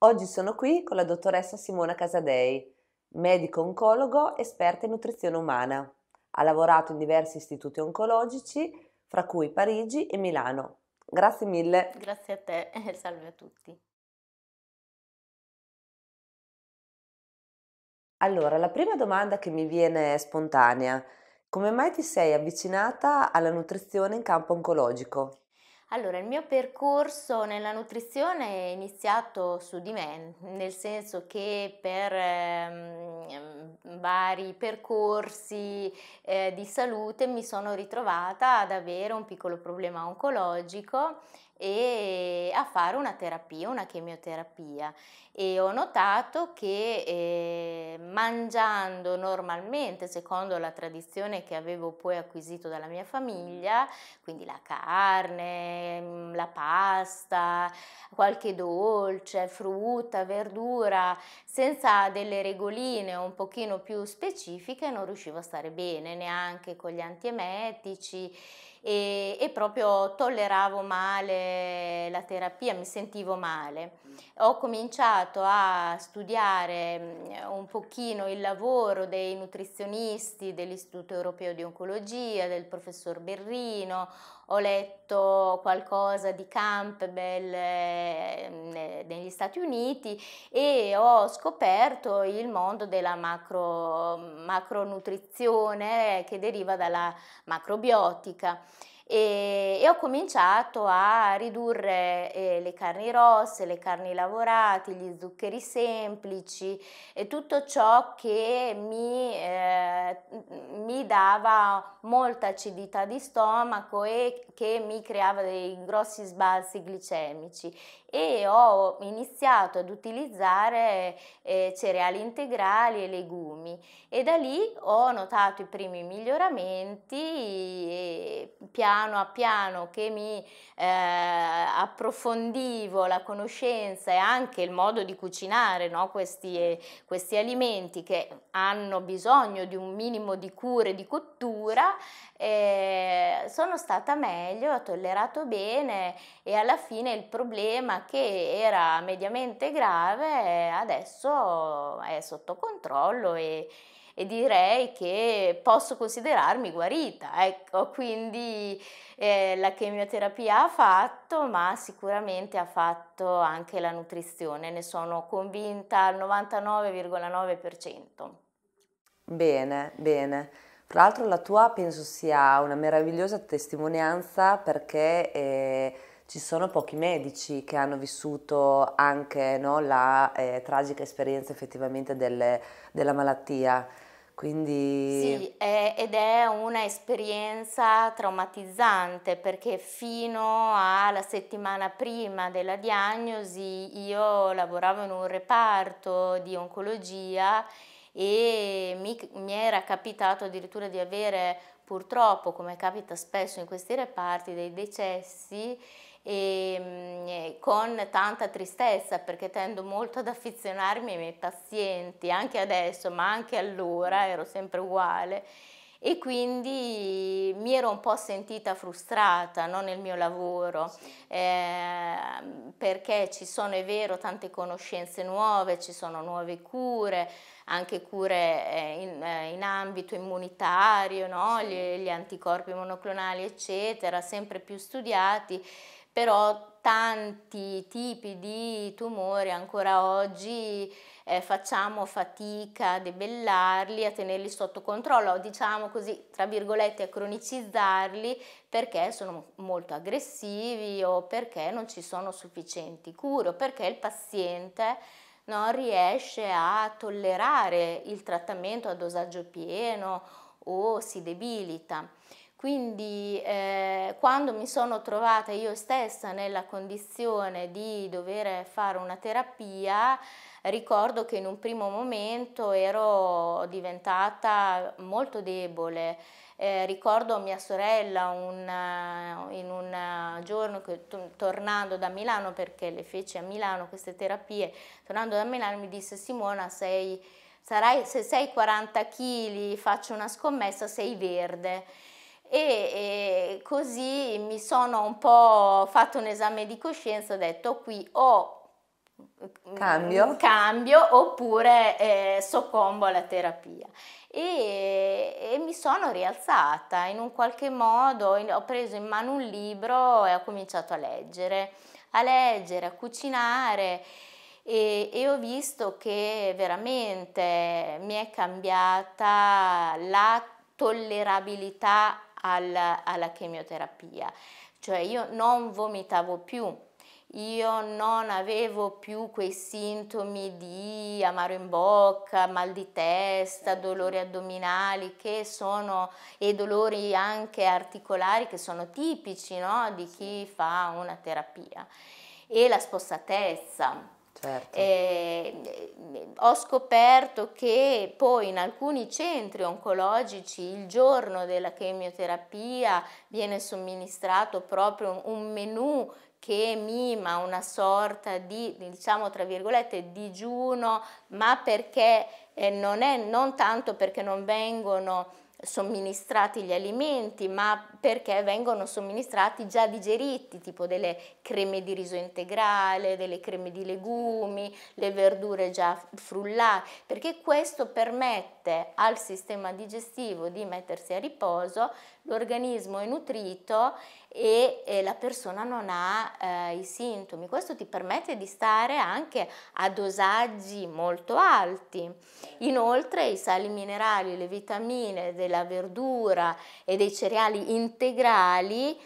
Oggi sono qui con la dottoressa Simona Casadei, medico oncologo esperta in nutrizione umana. Ha lavorato in diversi istituti oncologici, fra cui Parigi e Milano. Grazie mille. Grazie a te e salve a tutti. Allora, la prima domanda che mi viene spontanea, come mai ti sei avvicinata alla nutrizione in campo oncologico? Allora, il mio percorso nella nutrizione è iniziato su di me, nel senso che per ehm, mm, vari percorsi eh, di salute mi sono ritrovata ad avere un piccolo problema oncologico e a fare una terapia, una chemioterapia e ho notato che eh, mangiando normalmente secondo la tradizione che avevo poi acquisito dalla mia famiglia, quindi la carne, mhmm, la pasta, qualche dolce, frutta, verdura, senza delle regoline un pochino più specifiche non riuscivo a stare bene neanche con gli antiemetici e, e proprio tolleravo male la terapia, mi sentivo male. Ho cominciato a studiare mm, un pochino il lavoro dei nutrizionisti dell'Istituto Europeo di Oncologia, del professor Berrino, ho letto qualcosa di Campbell ehm, eh, negli Stati Uniti e ho scoperto il mondo della macro, macronutrizione eh, che deriva dalla macrobiotica e, e ho cominciato a ridurre eh, le carni rosse, le carni lavorate, gli zuccheri semplici e tutto ciò che mi, eh, mi dava molta acidità di stomaco e che mi creava dei grossi sbalzi glicemici e ho iniziato ad utilizzare eh, cereali integrali e legumi e da lì ho notato i primi miglioramenti piano a piano che mi eh, approfondivo la conoscenza e anche il modo di cucinare no? questi, eh, questi alimenti che hanno bisogno di un minimo di cure di cottura, eh, sono stata meglio, ho tollerato bene e alla fine il problema che era mediamente grave adesso è sotto controllo e, e direi che posso considerarmi guarita. Ecco, quindi eh, la chemioterapia ha fatto, ma sicuramente ha fatto anche la nutrizione, ne sono convinta al 99,9%. Bene, bene. Tra l'altro la tua penso sia una meravigliosa testimonianza perché eh, ci sono pochi medici che hanno vissuto anche no, la eh, tragica esperienza effettivamente delle, della malattia. Quindi... Sì, è, ed è un'esperienza traumatizzante perché fino alla settimana prima della diagnosi io lavoravo in un reparto di oncologia e mi, mi era capitato addirittura di avere purtroppo, come capita spesso in questi reparti, dei decessi ehm, e, con tanta tristezza perché tendo molto ad affezionarmi ai miei pazienti, anche adesso, ma anche allora ero sempre uguale e quindi mi ero un po' sentita frustrata no, nel mio lavoro eh, perché ci sono, è vero, tante conoscenze nuove, ci sono nuove cure, anche cure eh, in, eh, in, ambito immunitario, no? sì. gli, gli anticorpi monoclonali eccetera, sempre più studiati, però tanti tipi di tumori ancora oggi eh, facciamo fatica a debellarli, a tenerli sotto controllo, diciamo così, tra virgolette, a cronicizzarli perché sono molto aggressivi o perché non ci sono sufficienti cure o perché il paziente non riesce a tollerare il trattamento a dosaggio pieno o si debilita. Quindi eh, quando mi sono trovata io stessa nella condizione di dover fare una terapia, Ricordo che in un primo momento ero diventata molto debole, eh, ricordo a mia sorella una, eh, in un giorno che, tornando da Milano, perché le feci a Milano queste terapie, tornando da Milano mi disse Simona sei, sarai, se sei 40 kg faccio una scommessa, sei verde. E, e, così mi sono un po' fatto un esame di coscienza, ho detto qui o Cambio. cambio. oppure eh, soccombo alla terapia. E, e, mi sono rialzata in un qualche modo, ho preso in mano un libro e ho cominciato a leggere, a leggere, a cucinare e, e ho visto che veramente mi è cambiata la tollerabilità alla, alla chemioterapia, cioè io non vomitavo più io non avevo più quei sintomi di amaro in bocca, mal di testa, certo. dolori addominali sono, e dolori anche articolari che sono tipici no? di chi fa una terapia e la spossatezza. Certo. Eh, eh, ho scoperto che poi in alcuni centri oncologici il giorno della chemioterapia viene somministrato proprio un menù che mima una sorta di, diciamo tra virgolette, digiuno, ma perché eh, non è non tanto perché non vengono somministrati gli alimenti, ma perché vengono somministrati già digeriti, tipo delle creme di riso integrale, delle creme di legumi, le verdure già frullate, perché questo permette al sistema digestivo di mettersi a riposo l'organismo è nutrito e eh, la persona non ha eh, i sintomi. Questo ti permette di stare anche a dosaggi molto alti. Inoltre i sali minerali, le vitamine della verdura e dei cereali integrali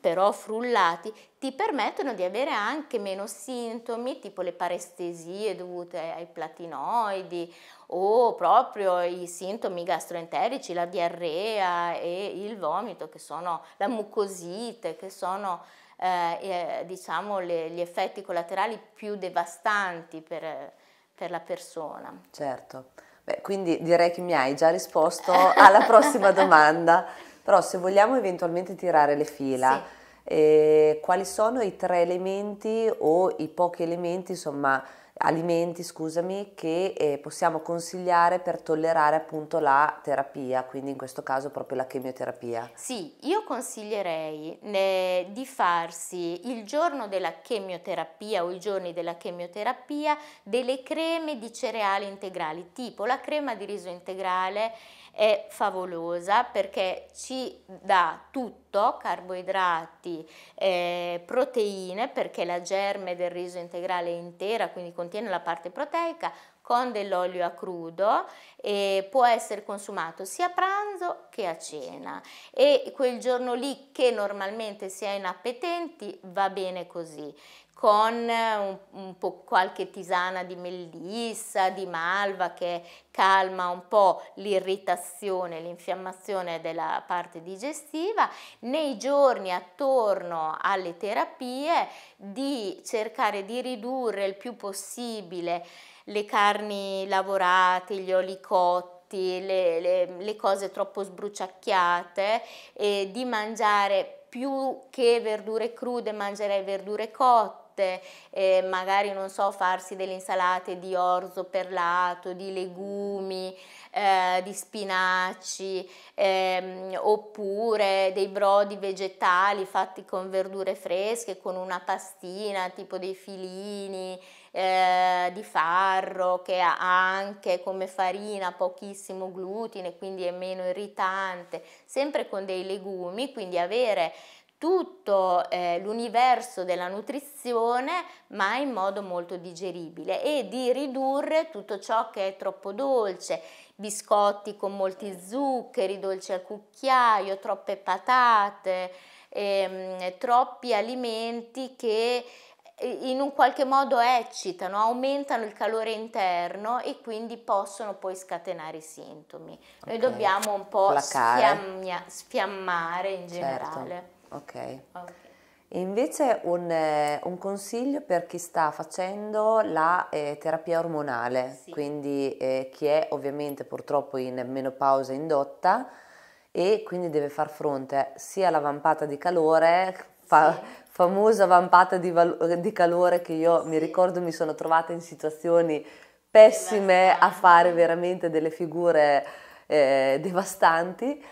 però frullati, ti permettono di avere anche meno sintomi, tipo le parestesie dovute ai platinoidi o proprio i sintomi gastroenterici, la diarrea e il vomito, che sono la mucosite, che sono eh, eh diciamo le, gli effetti collaterali più devastanti per, per la persona. Certo. Beh, quindi direi che mi hai già risposto alla prossima domanda. Però se vogliamo eventualmente tirare le fila, sì. eh, quali sono i tre elementi o i pochi elementi, insomma, alimenti, scusami, che eh, possiamo consigliare per tollerare appunto la terapia, quindi in questo caso proprio la chemioterapia? Sì, io consiglierei eh, di farsi il giorno della chemioterapia o i giorni della chemioterapia delle creme di cereali integrali, tipo la crema di riso integrale è favolosa perché ci dà tutto, carboidrati, eh, proteine, perché la germe del riso integrale è intera, quindi contiene la parte proteica, con dell'olio a crudo e può essere consumato sia a pranzo che a cena e quel giorno lì che normalmente si è inappetenti va bene così con eh, un, un po' qualche tisana di mellissa, di malva che calma un po' l'irritazione, l'infiammazione della parte digestiva, nei giorni attorno alle terapie di cercare di ridurre il più possibile le carni lavorate, gli oli cotti, le, le, le, cose troppo sbruciacchiate, e eh, di mangiare più che verdure crude, mangerei verdure cotte notte, eh, magari non so, farsi delle insalate di orzo perlato, di legumi, eh, di spinaci, ehm, oppure dei brodi vegetali fatti con verdure fresche, con una pastina, tipo dei filini eh, di farro che ha anche come farina pochissimo glutine, quindi è meno irritante, sempre con dei legumi, quindi avere tutto eh, l'universo della nutrizione ma in modo molto digeribile e di ridurre tutto ciò che è troppo dolce, biscotti con molti zuccheri, dolci al cucchiaio, troppe patate, ehm, troppi alimenti che eh, in un qualche modo eccitano, aumentano il calore interno e quindi possono poi scatenare i sintomi. Noi okay. dobbiamo un po' sfiammia, sfiammare in certo. generale. Ok. okay. Invece un, eh, un, consiglio per chi sta facendo la eh, terapia ormonale, sì. quindi eh, chi è ovviamente purtroppo in menopausa indotta e quindi deve far fronte sia alla vampata di calore, fa, sì. famosa vampata di, di, calore che io sì. mi ricordo mi sono trovata in situazioni pessime a fare veramente delle figure eh, devastanti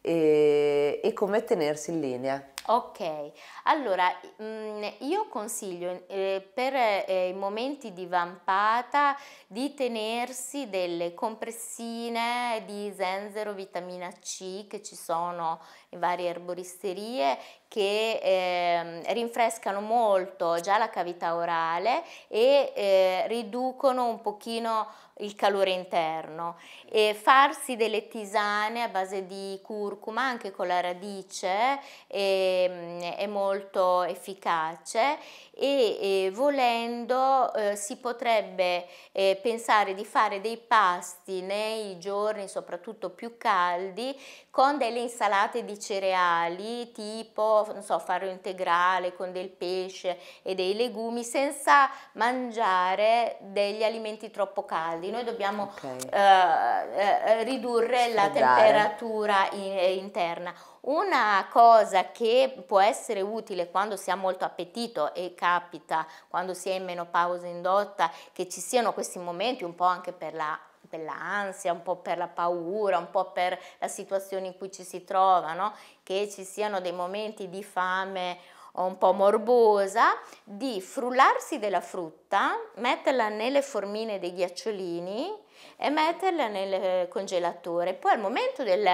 e, e come tenersi in linea. Ok, allora mm, io consiglio eh, per eh, i momenti di vampata di tenersi delle compressine di zenzero, vitamina C che ci sono varie erboristerie che eh, rinfrescano molto già la cavità orale e eh, riducono un pochino il calore interno e farsi delle tisane a base di curcuma anche con la radice è, ehm, è molto efficace e eh, volendo eh, si potrebbe eh, pensare di fare dei pasti nei giorni soprattutto più caldi con delle insalate di cereali tipo non so, farro integrale con del pesce e dei legumi senza mangiare degli alimenti troppo caldi. Noi dobbiamo okay. Eh, eh, riduddare la temperatura in, eh, interna. Una cosa che può essere utile quando si ha molto appetito e capita quando si è in menopausa indotta che ci siano questi momenti un po' anche per la l'ansia, un po' per la paura, un po' per la situazione in cui ci si trova, no? che ci siano dei momenti di fame un po' morbosa, di frullarsi della frutta, metterla nelle formine dei ghiacciolini e metterla nel congelatore. Poi al momento del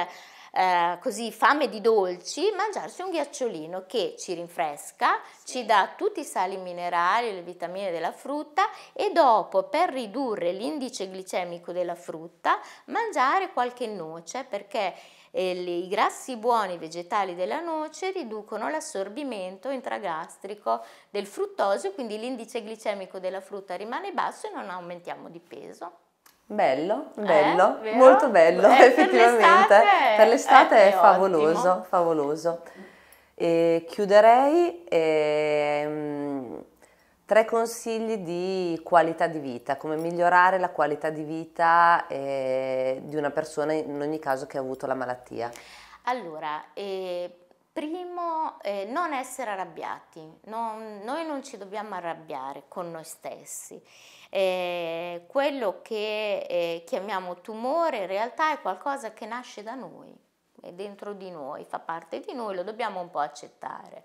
eh, così fame di dolci, mangiarsi un ghiacciolino che ci rinfresca, sì. ci dà tutti i sali minerali, le vitamine della frutta e dopo per ridurre l'indice glicemico della frutta mangiare qualche noce perché eh, i grassi buoni vegetali della noce riducono l'assorbimento intragastrico del fruttosio, quindi l'indice glicemico della frutta rimane basso e non aumentiamo di peso. Bello, bello, eh, molto bello, eh, effettivamente. Per l'estate, eh, è, è eh, favoloso, ottimo. favoloso. E chiuderei ehm, tre consigli di qualità di vita, come migliorare la qualità di vita eh, di una persona in ogni caso che ha avuto la malattia. Allora, eh, primo, non essere arrabbiati, non, noi non ci dobbiamo arrabbiare con noi stessi eh, quello che eh, chiamiamo tumore in realtà è qualcosa che nasce da noi è dentro di noi, fa parte di noi, lo dobbiamo un po' accettare.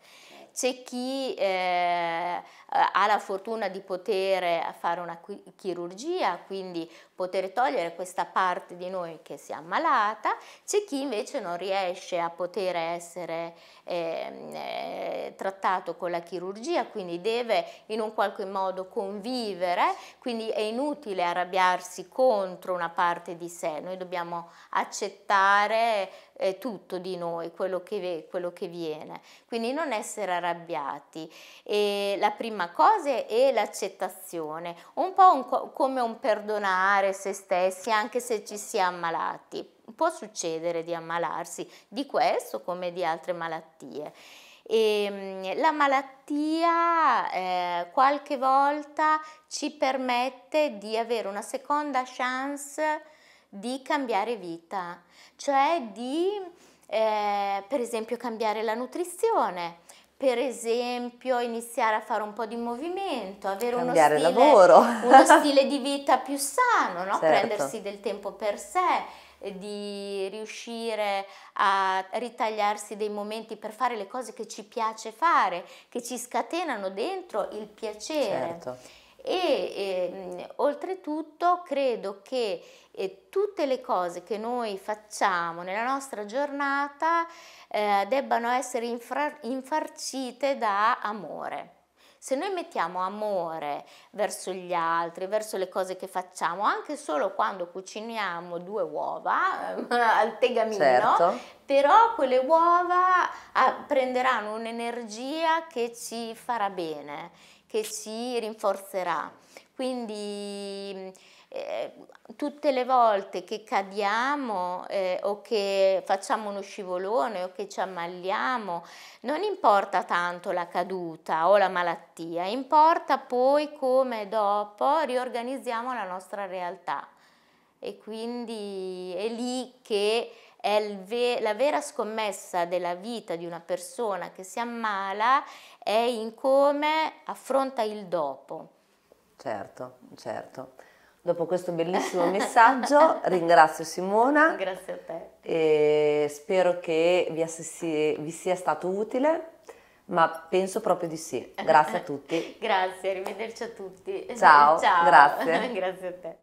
C'è chi eh, ha la fortuna di poter fare una chirurgia, quindi poter togliere questa parte di noi che si è ammalata, c'è chi invece non riesce a poter essere ehm, eh, trattato con la chirurgia, quindi deve in un qualche modo convivere, quindi è inutile arrabbiarsi contro una parte di sé, noi dobbiamo accettare eh, tutto di noi, quello che, quello che, viene. Quindi non essere arrabbiati. E la prima cosa è l'accettazione, un po' un co come un perdonare se stessi anche se ci si è ammalati. Può succedere di ammalarsi di questo come di altre malattie. E ehm, la malattia eh, qualche volta ci permette di avere una seconda chance di cambiare vita, cioè di eh, per esempio cambiare la nutrizione, per esempio iniziare a fare un po' di movimento, avere uno stile, uno stile, di vita più sano, no? certo. prendersi del tempo per sé, eh, di riuscire a ritagliarsi dei momenti per fare le cose che ci piace fare, che ci scatenano dentro il piacere. Certo e eh, oltretutto credo che eh, tutte le cose che noi facciamo nella nostra giornata eh, debbano essere infra- infarcite da amore. Se noi mettiamo amore verso gli altri, verso le cose che facciamo, anche solo quando cuciniamo due uova ehm, al tegamino, certo. però quelle uova ah, prenderanno un'energia che ci farà bene che si rinforzerà. Quindi eh, tutte le volte che cadiamo eh, o che facciamo uno scivolone o che ci ammalliamo, non importa tanto la caduta o la malattia, importa poi come dopo riorganizziamo la nostra realtà. E quindi è lì che è ve la vera scommessa della vita di una persona che si ammala è in come affronta il dopo. Certo, certo. Dopo questo bellissimo messaggio ringrazio Simona. Grazie a te. E spero che vi, assi- vi sia stato utile, ma penso proprio di sì. Grazie a tutti. grazie, arrivederci a tutti. Ciao, Ciao. grazie. grazie a te.